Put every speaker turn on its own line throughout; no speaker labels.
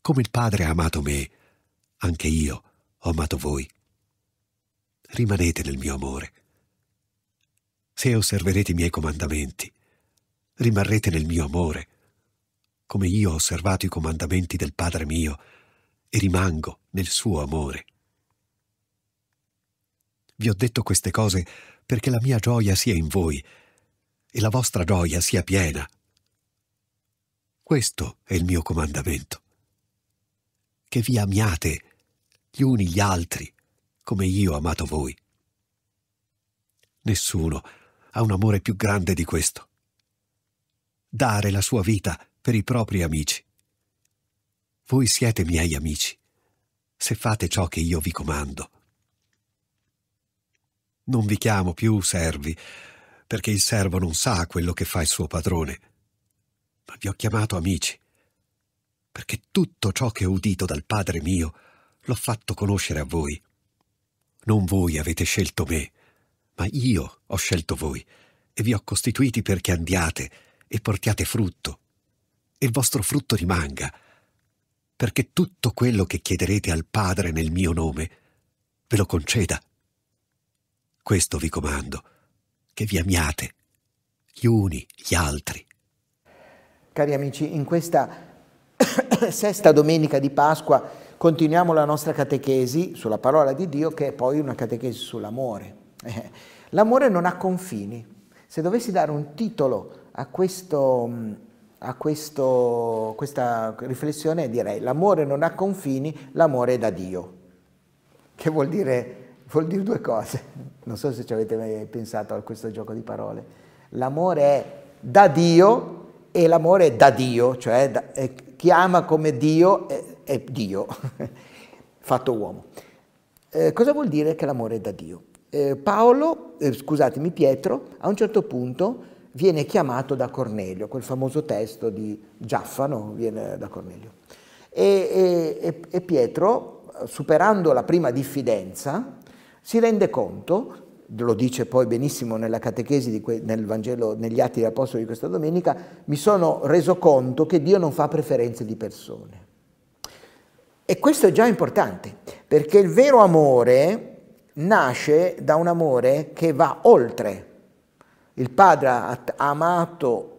Come il Padre ha amato me, anche io ho amato voi. Rimanete nel mio amore. Se osserverete i miei comandamenti, rimarrete nel mio amore, come io ho osservato i comandamenti del Padre mio e rimango nel suo amore. Vi ho detto queste cose perché la mia gioia sia in voi e la vostra gioia sia piena. Questo è il mio comandamento. Che vi amiate gli uni gli altri come io ho amato voi. Nessuno ha un amore più grande di questo. Dare la sua vita per i propri amici. Voi siete miei amici, se fate ciò che io vi comando. Non vi chiamo più servi, perché il servo non sa quello che fa il suo padrone, ma vi ho chiamato amici, perché tutto ciò che ho udito dal Padre mio l'ho fatto conoscere a voi. Non voi avete scelto me, ma io ho scelto voi, e vi ho costituiti perché andiate e portiate frutto, e il vostro frutto rimanga, perché tutto quello che chiederete al Padre nel mio nome ve lo conceda. Questo vi comando, che vi amiate gli uni gli altri.
Cari amici, in questa sesta domenica di Pasqua continuiamo la nostra catechesi sulla parola di Dio, che è poi una catechesi sull'amore. Eh, l'amore non ha confini. Se dovessi dare un titolo a, questo, mm, a questo, questa riflessione, direi l'amore non ha confini, l'amore è da Dio. Che vuol dire vuol dire due cose. Non so se ci avete mai pensato a questo gioco di parole. L'amore è da Dio e l'amore è da Dio, cioè da, eh, chi ama come Dio è, è Dio, fatto uomo. Eh, cosa vuol dire che l'amore è da Dio? Eh, Paolo, eh, scusatemi, Pietro, a un certo punto viene chiamato da Cornelio, quel famoso testo di Giaffano viene da Cornelio. e, e, e Pietro, superando la prima diffidenza, si rende conto, lo dice poi benissimo nella catechesi nel Vangelo, negli Atti degli Apostoli di questa domenica, mi sono reso conto che Dio non fa preferenze di persone. E questo è già importante, perché il vero amore nasce da un amore che va oltre. Il Padre ha amato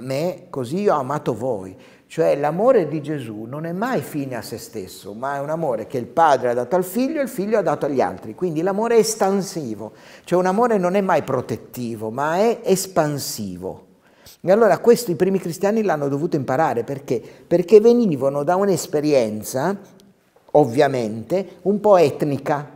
me, così io ho amato voi. Cioè l'amore di Gesù non è mai fine a se stesso, ma è un amore che il padre ha dato al figlio e il figlio ha dato agli altri. Quindi l'amore è estansivo, cioè un amore non è mai protettivo, ma è espansivo. E allora questo i primi cristiani l'hanno dovuto imparare perché? Perché venivano da un'esperienza, ovviamente, un po' etnica,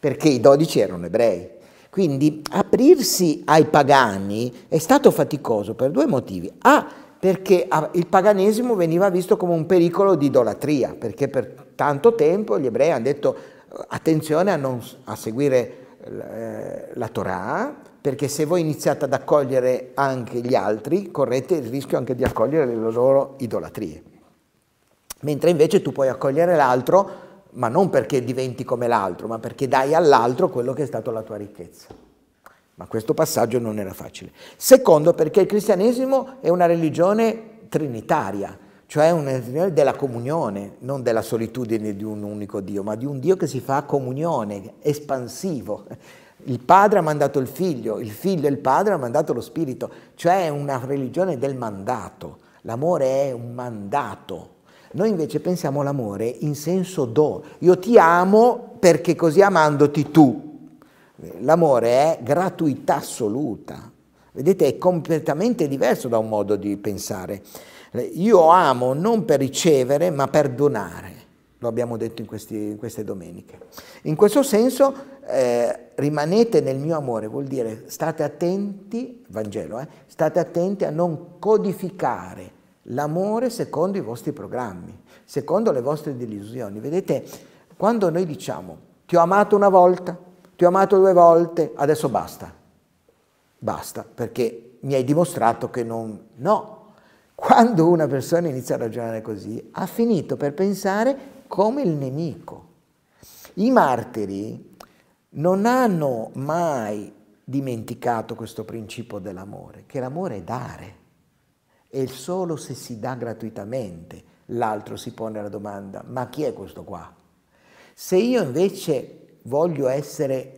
perché i dodici erano ebrei. Quindi aprirsi ai pagani è stato faticoso per due motivi. A, perché il paganesimo veniva visto come un pericolo di idolatria, perché per tanto tempo gli ebrei hanno detto eh, attenzione a, non, a seguire eh, la Torah, perché se voi iniziate ad accogliere anche gli altri, correte il rischio anche di accogliere le loro idolatrie. Mentre invece tu puoi accogliere l'altro, ma non perché diventi come l'altro, ma perché dai all'altro quello che è stato la tua ricchezza ma questo passaggio non era facile. Secondo, perché il cristianesimo è una religione trinitaria, cioè una religione della comunione, non della solitudine di un unico Dio, ma di un Dio che si fa comunione, espansivo. Il Padre ha mandato il Figlio, il Figlio e il Padre hanno mandato lo Spirito, cioè è una religione del mandato. L'amore è un mandato. Noi invece pensiamo all'amore in senso do. Io ti amo perché così amandoti tu L'amore è gratuità assoluta, vedete è completamente diverso da un modo di pensare. Io amo non per ricevere ma per donare, lo abbiamo detto in, questi, in queste domeniche. In questo senso eh, rimanete nel mio amore, vuol dire state attenti, Vangelo, eh, state attenti a non codificare l'amore secondo i vostri programmi, secondo le vostre delusioni. Vedete, quando noi diciamo ti ho amato una volta, ti ho amato due volte, adesso basta. Basta, perché mi hai dimostrato che non... No, quando una persona inizia a ragionare così, ha finito per pensare come il nemico. I martiri non hanno mai dimenticato questo principio dell'amore, che l'amore è dare. E solo se si dà gratuitamente l'altro si pone la domanda, ma chi è questo qua? Se io invece voglio essere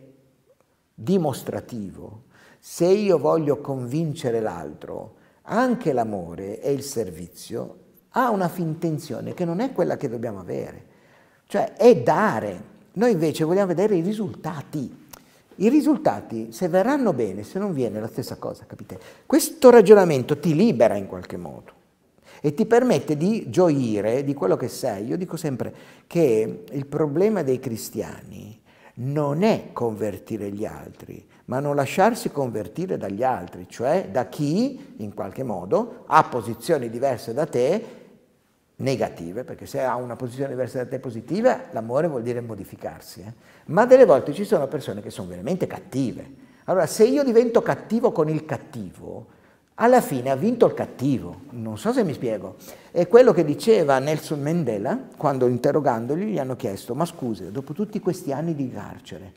dimostrativo, se io voglio convincere l'altro, anche l'amore e il servizio ha una fintenzione che non è quella che dobbiamo avere, cioè è dare. Noi invece vogliamo vedere i risultati. I risultati, se verranno bene, se non viene, è la stessa cosa, capite? Questo ragionamento ti libera in qualche modo e ti permette di gioire di quello che sei. Io dico sempre che il problema dei cristiani non è convertire gli altri, ma non lasciarsi convertire dagli altri, cioè da chi in qualche modo ha posizioni diverse da te negative, perché se ha una posizione diversa da te positiva, l'amore vuol dire modificarsi. Eh? Ma delle volte ci sono persone che sono veramente cattive. Allora, se io divento cattivo con il cattivo, alla fine ha vinto il cattivo, non so se mi spiego. È quello che diceva Nelson Mandela quando interrogandogli gli hanno chiesto, ma scusa, dopo tutti questi anni di carcere,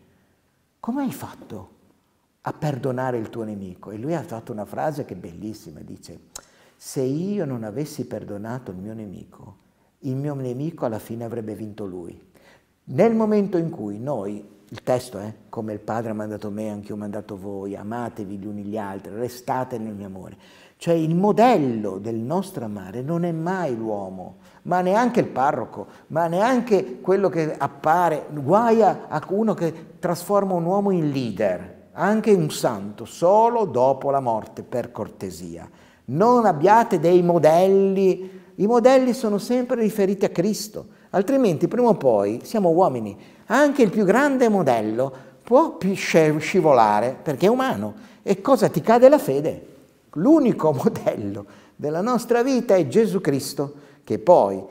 come hai fatto a perdonare il tuo nemico? E lui ha fatto una frase che è bellissima, dice, se io non avessi perdonato il mio nemico, il mio nemico alla fine avrebbe vinto lui. Nel momento in cui noi, il testo è, eh, come il Padre ha mandato me, anche io ho mandato voi, amatevi gli uni gli altri, restate nel mio amore. Cioè il modello del nostro amare non è mai l'uomo, ma neanche il parroco, ma neanche quello che appare, guai a uno che trasforma un uomo in leader, anche un santo, solo dopo la morte, per cortesia. Non abbiate dei modelli, i modelli sono sempre riferiti a Cristo altrimenti prima o poi siamo uomini, anche il più grande modello può scivolare perché è umano. E cosa ti cade la fede? L'unico modello della nostra vita è Gesù Cristo, che poi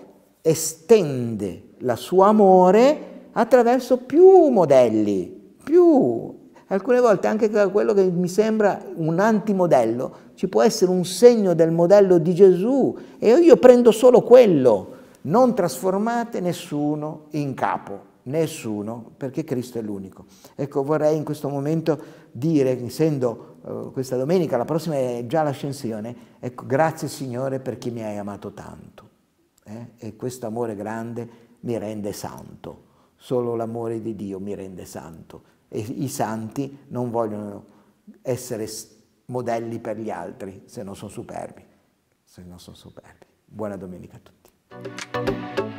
estende la sua amore attraverso più modelli, più alcune volte anche da quello che mi sembra un antimodello, ci può essere un segno del modello di Gesù e io prendo solo quello non trasformate nessuno in capo, nessuno, perché Cristo è l'unico. Ecco, vorrei in questo momento dire, essendo eh, questa domenica, la prossima è già l'ascensione, ecco, grazie Signore perché mi hai amato tanto. Eh? E questo amore grande mi rende santo, solo l'amore di Dio mi rende santo. E i santi non vogliono essere modelli per gli altri se non sono superbi, se non sono superbi. Buona domenica a tutti. Thank you.